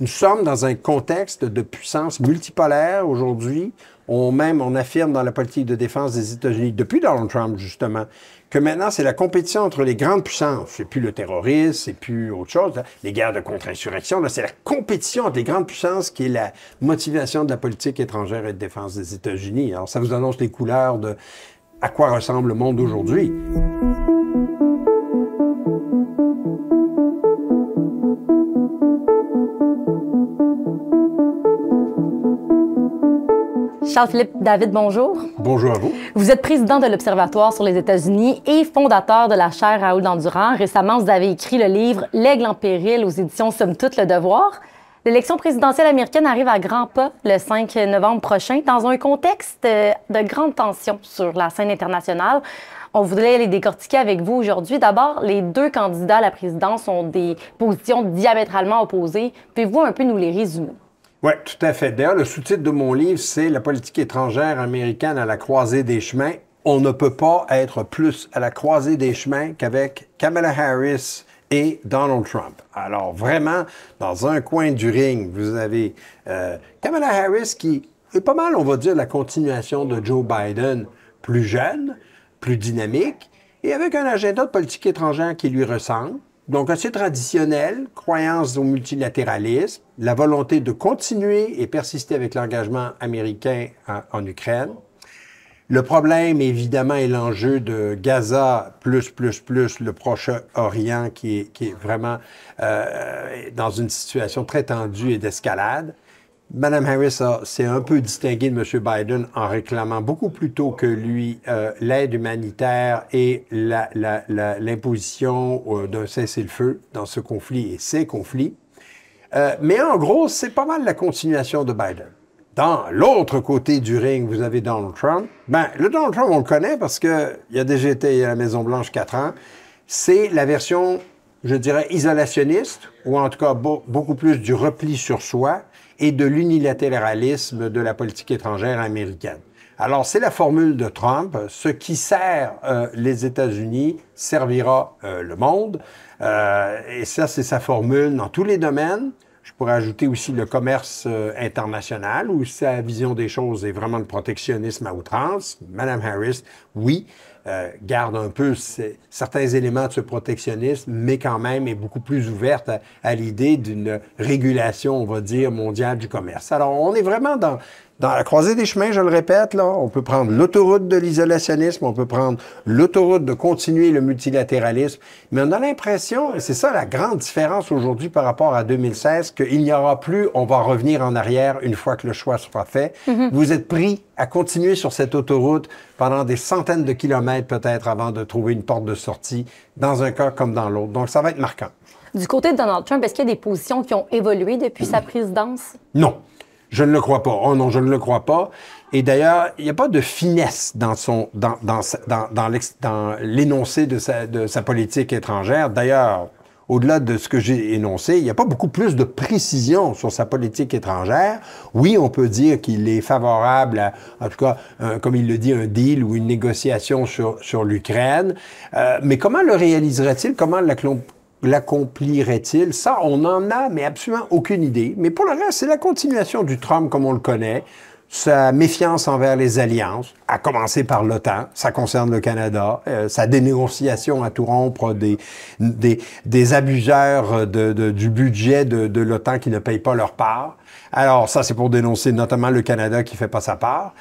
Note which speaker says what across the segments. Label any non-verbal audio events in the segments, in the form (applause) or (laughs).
Speaker 1: Nous sommes dans un contexte de puissance multipolaire aujourd'hui. On même, on affirme dans la politique de défense des États-Unis, depuis Donald Trump, justement, que maintenant, c'est la compétition entre les grandes puissances. C'est plus le terrorisme, c'est plus autre chose. Les guerres de contre-insurrection, c'est la compétition entre les grandes puissances qui est la motivation de la politique étrangère et de défense des États-Unis. Alors, ça vous annonce les couleurs de à quoi ressemble le monde aujourd'hui.
Speaker 2: Charles-Philippe David, bonjour. Bonjour à vous. Vous êtes président de l'Observatoire sur les États-Unis et fondateur de la chaire Raoul Dandurand. Récemment, vous avez écrit le livre L'Aigle en péril aux éditions Somme toute le devoir. L'élection présidentielle américaine arrive à grands pas le 5 novembre prochain dans un contexte euh, de grande tension sur la scène internationale. On voudrait les décortiquer avec vous aujourd'hui. D'abord, les deux candidats à la présidence ont des positions diamétralement opposées. Pouvez-vous un peu nous les résumer?
Speaker 1: Oui, tout à fait. D'ailleurs, le sous-titre de mon livre, c'est La politique étrangère américaine à la croisée des chemins. On ne peut pas être plus à la croisée des chemins qu'avec Kamala Harris et Donald Trump. Alors vraiment, dans un coin du ring, vous avez euh, Kamala Harris qui est pas mal, on va dire, la continuation de Joe Biden, plus jeune, plus dynamique, et avec un agenda de politique étrangère qui lui ressemble, donc, assez traditionnel, croyance au multilatéralisme, la volonté de continuer et persister avec l'engagement américain en, Ukraine. Le problème, évidemment, est l'enjeu de Gaza plus, plus, plus le Proche-Orient qui est, vraiment euh, dans une situation très tendue et d'escalade. Madame Harris s'est un peu distinguée de M. Biden en réclamant beaucoup plus tôt que lui euh, l'aide humanitaire et l'imposition euh, d'un cessez-le-feu dans ce conflit et ces conflits. Euh, mais en gros, c'est pas mal la continuation de Biden. Dans l'autre côté du ring, vous avez Donald Trump. Ben, le Donald Trump, on le connaît parce qu'il a déjà été à la Maison-Blanche quatre ans. C'est la version, je dirais, isolationniste, ou en tout cas beaucoup plus du repli sur soi et de l'unilatéralisme de la politique étrangère américaine. Alors, c'est la formule de Trump. Ce qui sert euh, les États-Unis servira euh, le monde. Euh, et ça, c'est sa formule dans tous les domaines. Je pourrais ajouter aussi le commerce euh, international, où sa vision des choses est vraiment de protectionnisme à outrance. Madame Harris, oui, euh, garde un peu certains éléments de ce protectionnisme, mais quand même est beaucoup plus ouverte à l'idée d'une régulation, on va dire, mondiale du commerce. Alors, on est vraiment dans, dans la croisée des chemins, je le répète, là, on peut prendre l'autoroute de l'isolationnisme, on peut prendre l'autoroute de continuer le multilatéralisme, mais on a l'impression, et c'est ça la grande différence aujourd'hui par rapport à 2016, qu'il n'y aura plus, on va revenir en arrière une fois que le choix sera fait. Mm-hmm. Vous êtes pris à continuer sur cette autoroute pendant des centaines de kilomètres peut-être avant de trouver une porte de sortie, dans un cas comme dans l'autre. Donc ça va être marquant.
Speaker 2: Du côté de Donald Trump, est-ce qu'il y a des positions qui ont évolué depuis sa présidence?
Speaker 1: Non. Je ne le crois pas. Oh non, je ne le crois pas. Et d'ailleurs, il n'y a pas de finesse dans son dans, dans, dans, dans l'énoncé de sa, de sa politique étrangère. D'ailleurs, au-delà de ce que j'ai énoncé, il n'y a pas beaucoup plus de précision sur sa politique étrangère. Oui, on peut dire qu'il est favorable à, en tout cas, comme il le dit, un deal ou une négociation sur, sur l'Ukraine. Euh, mais comment le réaliserait-il? Comment la l'accomplirait-il? Ça, on n'en a, mais absolument aucune idée. Mais pour le reste, c'est la continuation du Trump comme on le connaît, sa méfiance envers les alliances, à commencer par l'OTAN, ça concerne le Canada, euh, sa dénonciation à tout rompre des, des, des abuseurs du budget de, de l'OTAN qui ne payent pas leur part. Alors ça, c'est pour dénoncer notamment le Canada qui fait pas sa part.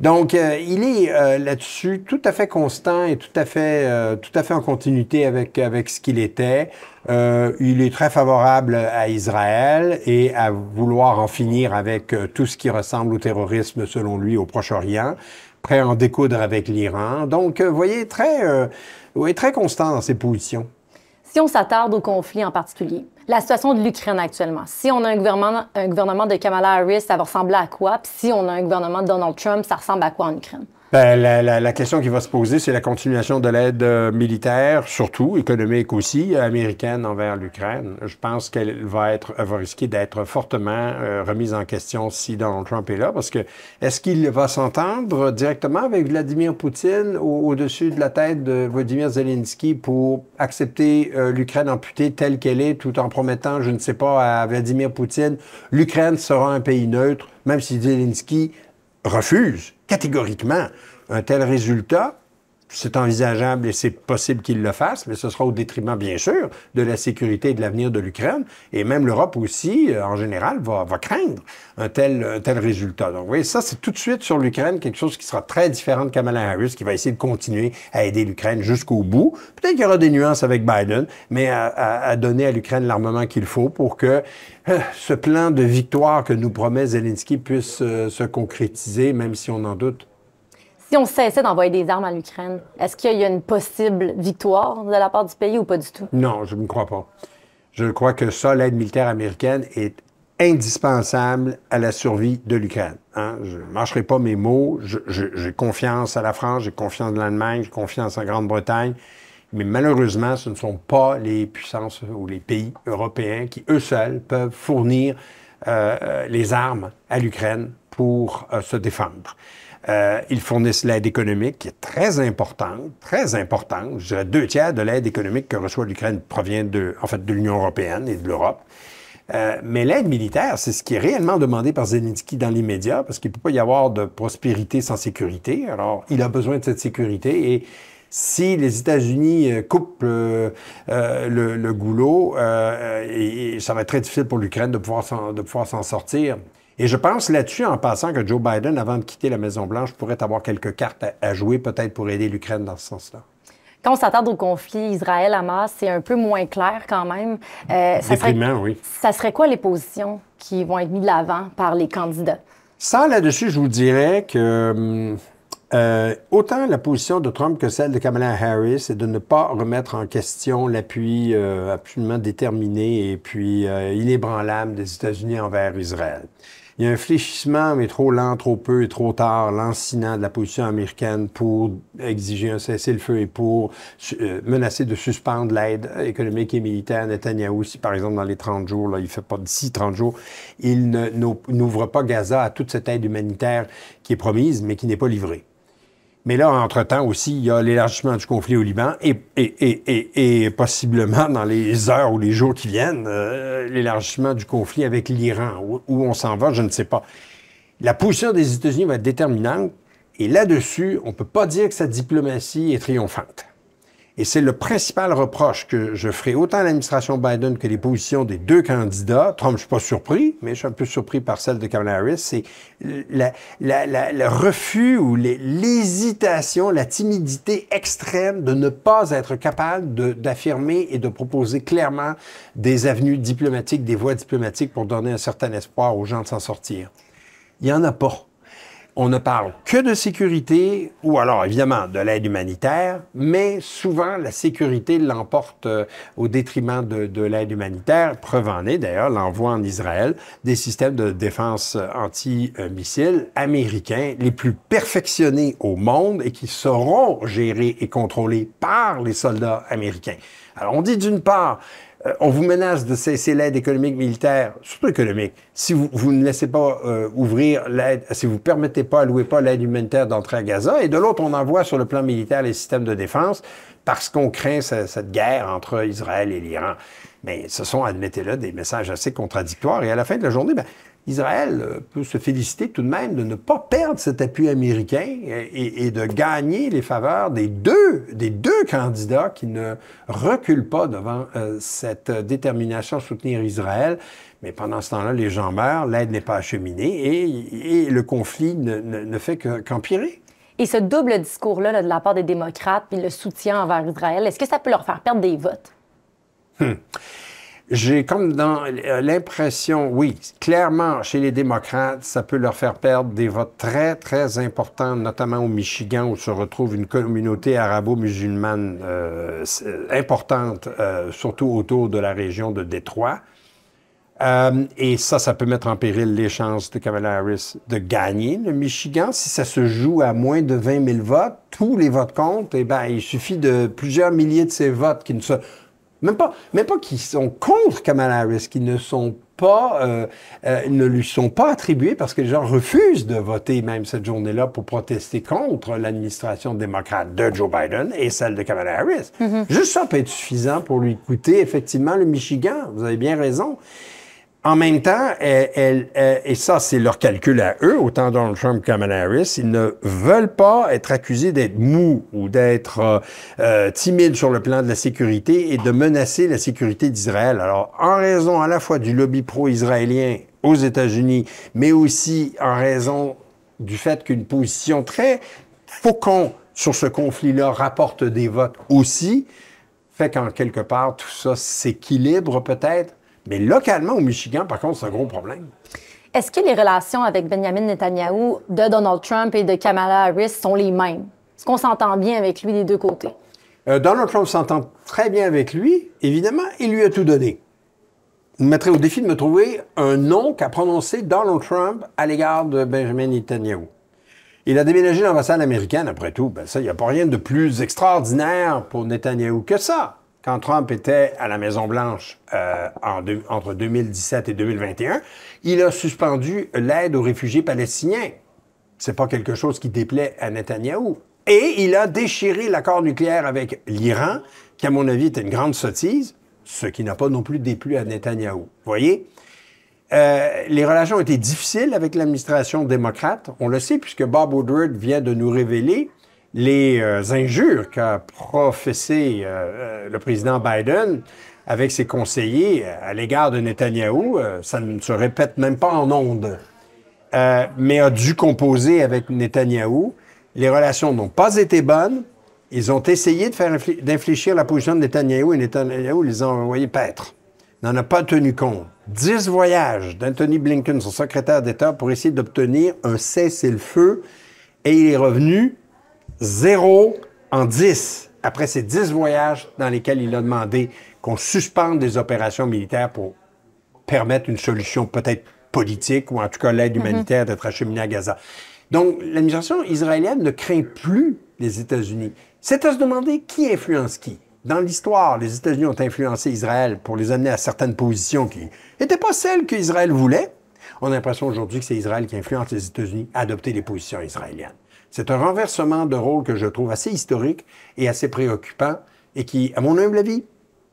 Speaker 1: Donc, euh, il est euh, là-dessus tout à fait constant et tout à fait, euh, tout à fait en continuité avec, avec ce qu'il était. il est très favorable à Israël et à vouloir en finir avec tout ce qui ressemble au terrorisme, selon lui, au Proche-Orient, prêt à en découdre avec l'Iran. Donc, vous voyez, très, est très constant dans ses positions.
Speaker 2: Si on s'attarde au conflit en particulier, la situation de l'Ukraine actuellement, si on a un gouvernement, un gouvernement de Kamala Harris, ça va ressembler à quoi? Puis si on a un gouvernement de Donald Trump, ça ressemble à quoi en Ukraine?
Speaker 1: Euh, la, question qui va se poser, c'est la continuation de l'aide euh, militaire, surtout économique aussi, américaine envers l'Ukraine. Je pense qu'elle va être, va risquer d'être fortement euh, remise en question si Donald Trump est là, parce que est-ce qu'il va s'entendre directement avec Vladimir Poutine au-dessus de la tête de Vladimir Zelensky pour accepter l'Ukraine amputée telle qu'elle est, tout en promettant, je ne sais pas, à Vladimir Poutine, l'Ukraine sera un pays neutre, même si Zelensky refuse catégoriquement un tel résultat c'est envisageable et c'est possible qu'il le fasse, mais ce sera au détriment, bien sûr, de la sécurité et de l'avenir de l'Ukraine. Et même l'Europe aussi, euh, en général, va, craindre un tel, résultat. Donc, vous voyez, ça, c'est tout de suite sur l'Ukraine quelque chose qui sera très différent de Kamala Harris, qui va essayer de continuer à aider l'Ukraine jusqu'au bout. Peut-être qu'il y aura des nuances avec Biden, mais à, donner à l'Ukraine l'armement qu'il faut pour que euh, ce plan de victoire que nous promet Zelensky puisse euh, se concrétiser, même si on en doute
Speaker 2: si on cessait d'envoyer des armes à l'Ukraine, est-ce qu'il y a une possible victoire de la part du pays ou pas du tout?
Speaker 1: Non, je ne crois pas. Je crois que ça, l'aide militaire américaine est indispensable à la survie de l'Ukraine. Hein. Je ne mâcherai pas mes mots. J'ai confiance à la France, j'ai confiance en l'Allemagne, j'ai confiance en Grande-Bretagne. Mais malheureusement, ce ne sont pas les puissances ou les pays européens qui, eux seuls, peuvent fournir euh, euh, les armes à l'Ukraine pour euh, se défendre. Euh, ils fournissent l'aide économique qui est très importante, très importante. Je dirais deux tiers de l'aide économique que reçoit l'Ukraine provient de, en fait, de l'Union européenne et de l'Europe. Euh, mais l'aide militaire, c'est ce qui est réellement demandé par Zelensky dans l'immédiat, parce qu'il ne peut pas y avoir de prospérité sans sécurité. Alors, il a besoin de cette sécurité et si les États-Unis euh, coupent le, goulot, ça va être très difficile pour l'Ukraine de pouvoir s'en sortir. Et je pense là-dessus, en passant, que Joe Biden, avant de quitter la Maison-Blanche, pourrait avoir quelques cartes à, jouer, peut-être pour aider l'Ukraine dans ce sens-là.
Speaker 2: Quand on s'attarde au conflit Israël-Hamas, c'est un peu moins clair quand même. Euh, ça oui. Ça serait quoi les positions qui vont être mises de l'avant par les candidats?
Speaker 1: Ça, là-dessus, je vous dirais que euh, euh, autant la position de Trump que celle de Kamala Harris est de ne pas remettre en question l'appui euh, absolument déterminé et puis inébranlable des États-Unis envers Israël. Il y a un fléchissement, mais trop lent, trop peu et trop tard, lancinant de la position américaine pour exiger un cessez-le-feu et pour euh, menacer de suspendre l'aide économique et militaire à Netanyahou si, par exemple, dans les 30 jours, là, il fait pas d'ici 30 jours, il n'ouvre pas Gaza à toute cette aide humanitaire qui est promise, mais qui n'est pas livrée. Mais là, entre-temps aussi, il y a l'élargissement du conflit au Liban et, et, et, et, possiblement dans les heures ou les jours qui viennent, euh, l'élargissement du conflit avec l'Iran. Où, on s'en va, je ne sais pas. La position des États-Unis va être déterminante et là-dessus, on peut pas dire que sa diplomatie est triomphante. Et c'est le principal reproche que je ferai autant à l'administration Biden que les positions des deux candidats. Trump, je suis pas surpris, mais je suis un peu surpris par celle de Kamala Harris. C'est le refus ou l'hésitation, la timidité extrême de ne pas être capable d'affirmer et de proposer clairement des avenues diplomatiques, des voies diplomatiques pour donner un certain espoir aux gens de s'en sortir. Il y en a pas on ne parle que de sécurité, ou alors évidemment de l'aide humanitaire, mais souvent la sécurité l'emporte euh, au détriment de, de l'aide humanitaire. Preuve en est d'ailleurs l'envoi en Israël des systèmes de défense euh, anti-missiles américains les plus perfectionnés au monde et qui seront gérés et contrôlés par les soldats américains. Alors on dit d'une part, euh, on vous menace de cesser l'aide économique militaire, surtout économique, si vous, ne laissez pas euh, ouvrir l'aide, si vous ne permettez pas, allouez pas l'aide humanitaire d'entrer à Gaza. Et de l'autre, on envoie sur le plan militaire les systèmes de défense parce qu'on craint cette guerre entre Israël et l'Iran mais ce sont, admettez-le, des messages assez contradictoires. Et à la fin de la journée, ben, Israël euh, peut se féliciter tout de même de ne pas perdre cet appui américain et, de gagner les faveurs des deux, des deux candidats qui ne reculent pas devant euh, cette détermination à soutenir Israël. Mais pendant ce temps-là, les gens meurent, l'aide n'est pas acheminée et, le conflit ne, fait qu'empirer.
Speaker 2: Et ce double discours-là là, de la part des démocrates, puis le soutien envers Israël, est-ce que ça peut leur faire perdre des votes?
Speaker 1: Hmm. J'ai comme dans l'impression, oui, clairement, chez les démocrates, ça peut leur faire perdre des votes très, très importants, notamment au Michigan, où se retrouve une communauté arabo-musulmane euh, euh, importante, euh, surtout autour de la région de Détroit. et ça, ça peut mettre en péril les chances de Kamala Harris de gagner le Michigan. Si ça se joue à moins de 20 000 votes, tous les votes comptent, et eh ben, il suffit de plusieurs milliers de ces votes qui ne se même pas, même pas qu'ils sont contre Kamala Harris, qu'ils ne sont pas, euh, euh, ne lui sont pas attribués parce que les gens refusent de voter même cette journée-là pour protester contre l'administration démocrate de Joe Biden et celle de Kamala Harris. Mm-hmm. Juste ça peut être suffisant pour lui coûter effectivement le Michigan. Vous avez bien raison. En même temps, elle, euh, et ça, c'est leur calcul à eux, autant Donald Trump que Harris, ils ne veulent pas être accusés d'être mou ou d'être euh, euh, timides sur le plan de la sécurité et de menacer la sécurité d'Israël. Alors, en raison à la fois du lobby pro-israélien aux États-Unis, mais aussi en raison du fait qu'une position très faucon sur ce conflit-là rapporte des votes aussi, fait qu'en quelque part, tout ça s'équilibre peut-être mais localement, au Michigan, par contre, c'est un gros problème.
Speaker 2: Est-ce que les relations avec Benjamin Netanyahu de Donald Trump et de Kamala Harris sont les mêmes? Est-ce qu'on s'entend bien avec lui des deux côtés?
Speaker 1: Euh, Donald Trump s'entend très bien avec lui, évidemment, il lui a tout donné. Vous me mettrait au défi de me trouver un nom qu'a prononcé Donald Trump à l'égard de Benjamin Netanyahu. Il a déménagé dans américaine, après tout. Ben ça, il n'y a pas rien de plus extraordinaire pour Netanyahu que ça quand Trump était à la Maison-Blanche euh, entre 2017 et 2021, il a suspendu l'aide aux réfugiés palestiniens. C'est pas quelque chose qui déplaît à Netanyahou. Et il a déchiré l'accord nucléaire avec l'Iran, qui, à mon avis, était une grande sottise, ce qui n'a pas non plus déplu à Netanyahou. Vous voyez? Euh, les relations ont été difficiles avec l'administration démocrate, on le sait, puisque Bob Woodward vient de nous révéler les euh, injures qu'a professées euh, euh, le président Biden avec ses conseillers à l'égard de Netanyahou, ça ne se répète même pas en ondes, mais a dû composer avec Netanyahu. Les relations n'ont pas été bonnes. Ils ont essayé de faire d'infléchir la position de Netanyahu et Netanyahou les a envoyés paître. N'en a pas tenu compte. Dix voyages d'Anthony Blinken, son secrétaire d'État, pour essayer d'obtenir un cessez-le-feu et il est revenu 0 en 10 après ces dix voyages dans lesquels il a demandé qu'on suspende des opérations militaires pour permettre une solution peut-être politique ou en tout cas l'aide humanitaire mhm. d'être acheminée à Gaza. Donc, l'administration israélienne ne craint plus les États-Unis. C'est à se demander qui influence qui. Dans l'histoire, les États-Unis ont influencé Israël pour les amener à certaines positions qui n'étaient pas celles qu'Israël voulait. On a l'impression aujourd'hui que c'est Israël qui influence les États-Unis à adopter les positions israéliennes. C'est un renversement de rôle que je trouve assez historique et assez préoccupant et qui, à mon humble avis,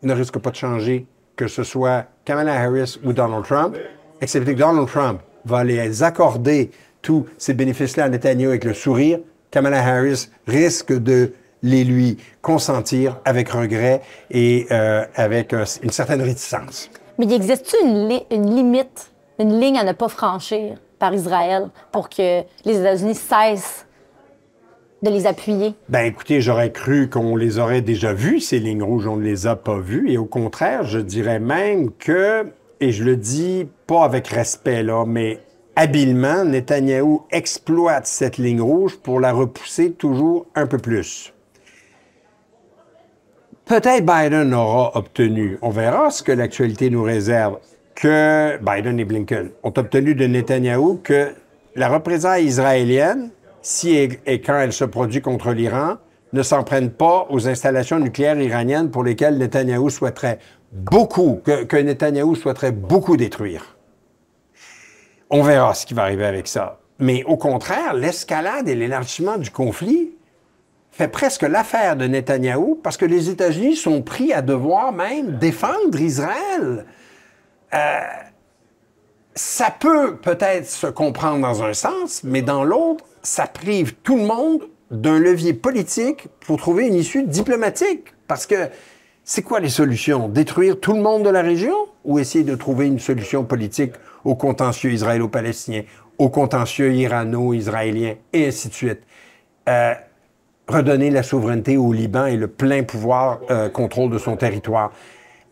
Speaker 1: ne risque pas de changer, que ce soit Kamala Harris ou Donald Trump, excepté que Donald Trump va les accorder tous ces bénéfices-là à Netanyahu avec le sourire. Kamala Harris risque de les lui consentir avec regret et euh, avec euh, une certaine réticence.
Speaker 2: Mais il existe-t-il une, une, limite, une ligne à ne pas franchir par Israël pour que les États-Unis cessent de les appuyer?
Speaker 1: Ben écoutez, j'aurais cru qu'on les aurait déjà vus, ces lignes rouges, on ne les a pas vues. Et au contraire, je dirais même que, et je le dis pas avec respect là, mais habilement, Netanyahou exploite cette ligne rouge pour la repousser toujours un peu plus. Peut-être Biden aura obtenu, on verra ce que l'actualité nous réserve, que Biden et Blinken ont obtenu de Netanyahou que la représailles israélienne, si et, quand elle se produit contre l'Iran, ne s'en prennent pas aux installations nucléaires iraniennes pour lesquelles Netanyahou souhaiterait beaucoup, que, Netanyahou souhaiterait beaucoup détruire. On verra ce qui va arriver avec ça. Mais au contraire, l'escalade et l'élargissement du conflit fait presque l'affaire de Netanyahou parce que les États-Unis sont pris à devoir même défendre Israël. Euh, ça peut peut-être se comprendre dans un sens, mais dans l'autre, ça prive tout le monde d'un levier politique pour trouver une issue diplomatique. Parce que c'est quoi les solutions? Détruire tout le monde de la région ou essayer de trouver une solution politique au contentieux israélo-palestinien, au contentieux irano-israélien, et ainsi de suite? Euh, redonner la souveraineté au Liban et le plein pouvoir euh, contrôle de son territoire.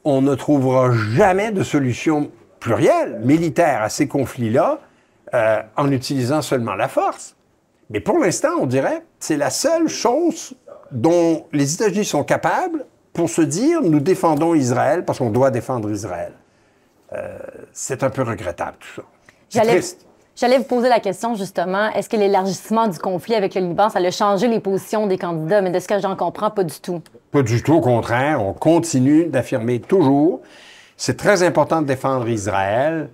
Speaker 1: On ne trouvera jamais de solution plurielle, militaire à ces conflits-là euh, en utilisant seulement la force. Mais pour l'instant, on dirait, c'est la seule chose dont les États-Unis sont capables pour se dire, nous défendons Israël parce qu'on doit défendre Israël. Euh, c'est un peu regrettable, tout ça.
Speaker 2: J'allais vous poser la question justement, est-ce que l'élargissement du conflit avec le Liban, ça a changer les positions des candidats? Mais de ce que j'en comprends, pas du tout.
Speaker 1: Pas du tout, au contraire. On continue d'affirmer toujours. C'est très important de défendre Israël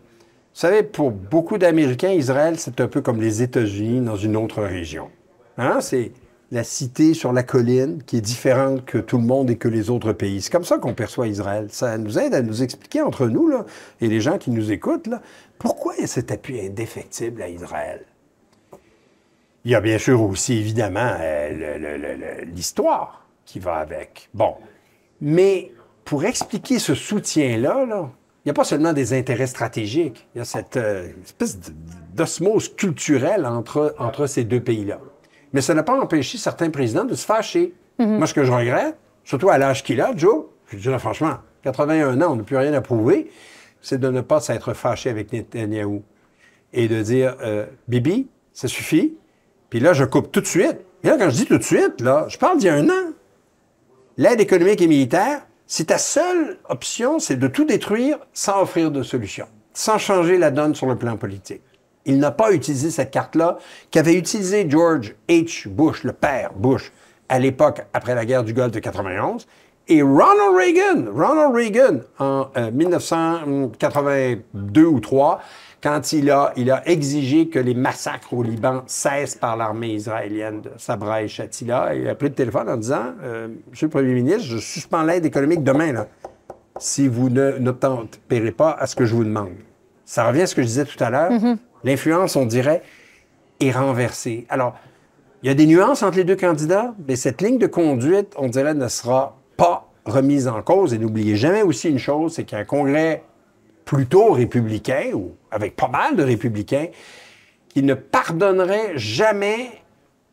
Speaker 1: savez, pour beaucoup d'Américains, Israël, c'est un peu comme les États-Unis dans une autre région. Hein? C'est la cité sur la colline qui est différente que tout le monde et que les autres pays. C'est comme ça qu'on perçoit Israël. Ça nous aide à nous expliquer entre nous là, et les gens qui nous écoutent là, pourquoi il y a cet appui indéfectible à Israël. Il y a bien sûr aussi, évidemment, euh, l'histoire qui va avec. Bon. Mais pour expliquer ce soutien-là, là, il n'y a pas seulement des intérêts stratégiques, il y a cette euh, espèce d'osmose culturelle entre, entre ces deux pays-là. Mais ça n'a pas empêché certains présidents de se fâcher. Mhm. Moi, ce que je regrette, surtout à l'âge qu'il a, Joe, je dis là, franchement, 81 ans, on n'a plus rien à prouver, c'est de ne pas s'être fâché avec Netanyahou et de dire, euh, Bibi, ça suffit, puis là, je coupe tout de suite. Et là, quand je dis tout de suite, là, je parle d'il y a un an. L'aide économique et militaire, si ta seule option, c'est de tout détruire sans offrir de solution, sans changer la donne sur le plan politique. Il n'a pas utilisé cette carte-là qu'avait utilisé George H. Bush, le père Bush, à l'époque après la guerre du Golfe de 91, et Ronald Reagan, Ronald Reagan en 1982 euh, ou 3 quand il a, exigé que les massacres au Liban cessent par l'armée israélienne de Sabra et Shatila, il a pris le téléphone en disant euh, Monsieur le Premier ministre, je suspends l'aide économique demain, là, si vous n'obtempérez pas à ce que je vous demande. Ça revient à ce que je disais tout à l'heure. Mm-hmm. L'influence, on dirait, est renversée. Alors, il y a des nuances entre les deux candidats, mais cette ligne de conduite, on dirait, ne sera pas remise en cause. Et n'oubliez jamais aussi une chose, c'est qu'un congrès plutôt républicain, ou avec pas mal de républicains, qui ne pardonnerait jamais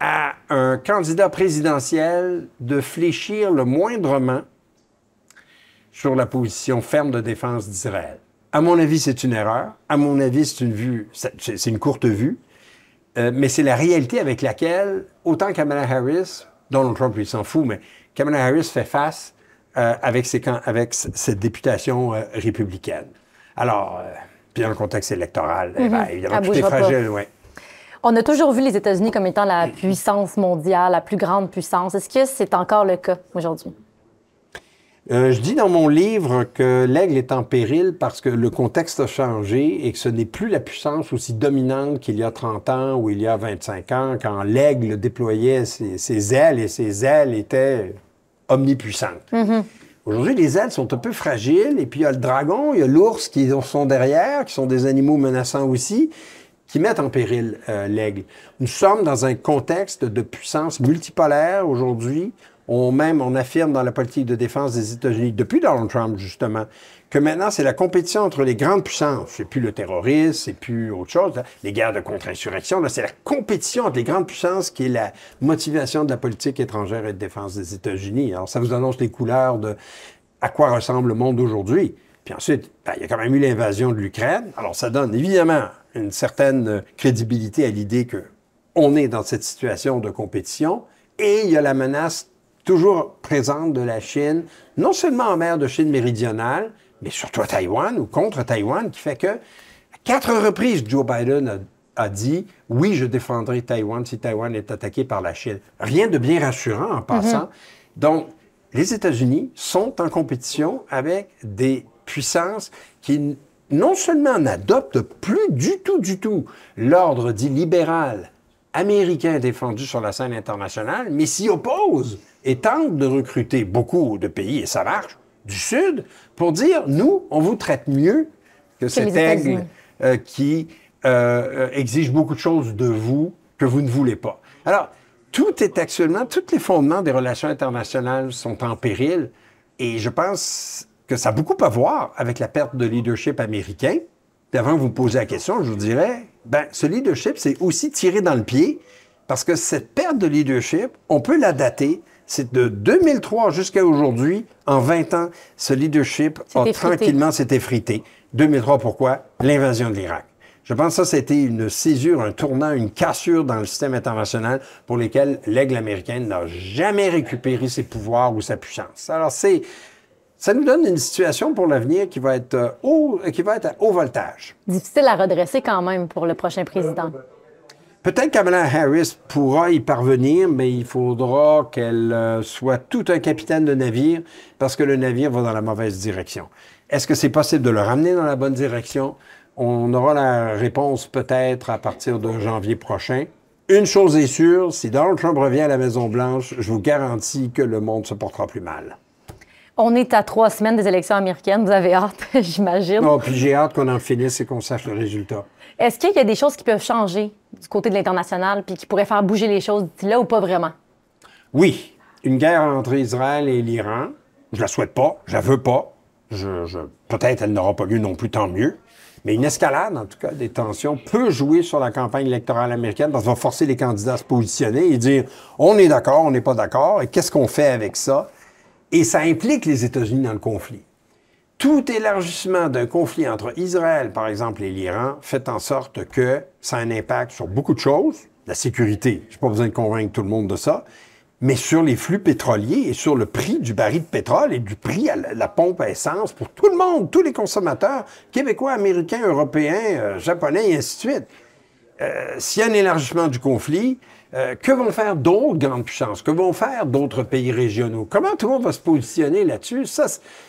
Speaker 1: à un candidat présidentiel de fléchir le moindrement sur la position ferme de défense d'Israël. À mon avis, c'est une erreur. À mon avis, c'est une vue, c'est une courte vue. Euh, mais c'est la réalité avec laquelle, autant Kamala Harris, Donald Trump, lui, s'en fout, mais Kamala Harris fait face euh, avec, ses, avec cette députation euh, républicaine. Alors, puis le contexte électoral, tout est fragile,
Speaker 2: On a toujours vu les États-Unis comme étant la puissance mondiale, la plus grande puissance. Est-ce que c'est encore le cas aujourd'hui?
Speaker 1: Euh, je dis dans mon livre que l'aigle est en péril parce que le contexte a changé et que ce n'est plus la puissance aussi dominante qu'il y a 30 ans ou il y a 25 ans, quand l'aigle déployait ses, ailes et ses ailes étaient omnipuissantes. Mhm. Aujourd'hui, les ailes sont un peu fragiles, et puis il y a le dragon, il y a l'ours qui sont derrière, qui sont des animaux menaçants aussi, qui mettent en péril euh, l'aigle. Nous sommes dans un contexte de puissance multipolaire aujourd'hui on même on affirme dans la politique de défense des États-Unis depuis Donald Trump justement que maintenant c'est la compétition entre les grandes puissances, c'est plus le terrorisme, c'est plus autre chose, les guerres de contre-insurrection, là c'est la compétition entre les grandes puissances qui est la motivation de la politique étrangère et de défense des États-Unis. Alors ça vous annonce les couleurs de à quoi ressemble le monde aujourd'hui. Puis ensuite, ben, il y a quand même eu l'invasion de l'Ukraine. Alors ça donne évidemment une certaine crédibilité à l'idée que on est dans cette situation de compétition et il y a la menace toujours présente de la Chine, non seulement en mer de Chine méridionale, mais surtout à Taïwan ou contre Taïwan, qui fait que, quatre reprises, Joe Biden a, dit Oui, je défendrai Taïwan si Taïwan est attaqué par la Chine. Rien de bien rassurant en passant. Mm-hmm. Donc, les États-Unis sont en compétition avec des puissances qui non seulement n'adoptent plus du tout, du tout l'ordre dit libéral américain défendu sur la scène internationale, mais s'y opposent et tente de recruter beaucoup de pays, et ça marche, du Sud, pour dire, nous, on vous traite mieux que, que cet aigle euh, qui euh, euh, exige beaucoup de choses de vous que vous ne voulez pas. Alors, tout est actuellement, tous les fondements des relations internationales sont en péril, et je pense que ça a beaucoup à voir avec la perte de leadership américain. Puis avant de vous poser la question, je vous dirais, ben, ce leadership, c'est aussi tiré dans le pied, parce que cette perte de leadership, on peut la dater c'est de 2003 jusqu'à aujourd'hui, en 20 ans, ce leadership a tranquillement s'est effrité. 2003, pourquoi? L'invasion de l'Irak. Je pense que ça, c'était une césure, un tournant, une cassure dans le système international pour lesquels l'aigle américaine n'a jamais récupéré ses pouvoirs ou sa puissance. Alors, c'est, ça nous donne une situation pour l'avenir qui va être haut, euh, qui va être à haut voltage.
Speaker 2: Difficile à redresser quand même pour le prochain président. Euh,
Speaker 1: Peut-être qu'Amala Harris pourra y parvenir, mais il faudra qu'elle euh, soit tout un capitaine de navire parce que le navire va dans la mauvaise direction. Est-ce que c'est possible de le ramener dans la bonne direction? On aura la réponse peut-être à partir de janvier prochain. Une chose est sûre, si Donald Trump revient à la Maison-Blanche, je vous garantis que le monde se portera plus mal.
Speaker 2: On est à trois semaines des élections américaines. Vous avez hâte, (laughs) j'imagine. Non, puis
Speaker 1: j'ai hâte qu'on en finisse et qu'on sache le résultat.
Speaker 2: Est-ce qu'il y a des choses qui peuvent changer du côté de l'international puis qui pourraient faire bouger les choses là ou pas vraiment?
Speaker 1: Oui. Une guerre entre Israël et l'Iran, je la souhaite pas, je la veux pas. Je, Peut-être elle n'aura pas lieu non plus, tant mieux. Mais une escalade, en tout cas, des tensions, peut jouer sur la campagne électorale américaine parce qu'on va forcer les candidats à se positionner et dire on est d'accord, on n'est pas d'accord, et qu'est-ce qu'on fait avec ça? Et ça implique les États-Unis dans le conflit tout élargissement d'un conflit entre Israël, par exemple, et l'Iran, fait en sorte que ça a un impact sur beaucoup de choses, la sécurité, je n'ai pas besoin de convaincre tout le monde de ça, mais sur les flux pétroliers et sur le prix du baril de pétrole et du prix à la pompe à essence pour tout le monde, tous les consommateurs, québécois, américains, européens, euh, japonais, et ainsi de suite. Si euh, s'il y a un élargissement du conflit, euh, que vont faire d'autres grandes puissances? Que vont faire d'autres pays régionaux? Comment tout le monde va se positionner là-dessus? Ça,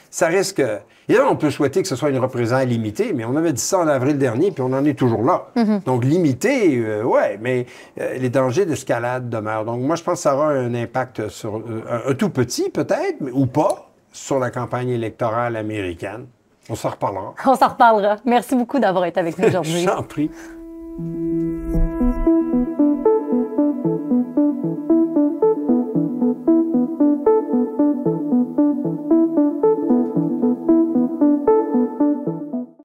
Speaker 1: ça risque... Et on peut souhaiter que ce soit une représentation limitée, mais on avait dit ça en avril dernier, puis on en est toujours là. Mm-hmm. Donc, limité, euh, ouais, mais les dangers d'escalade demeurent. Donc, moi, je pense que ça aura un impact sur... Un, tout petit, peut-être, ou pas, sur la campagne électorale américaine. On s'en reparlera.
Speaker 2: On s'en reparlera. Merci beaucoup d'avoir été avec nous (laughs) aujourd'hui. J'en
Speaker 1: prie. Thank you.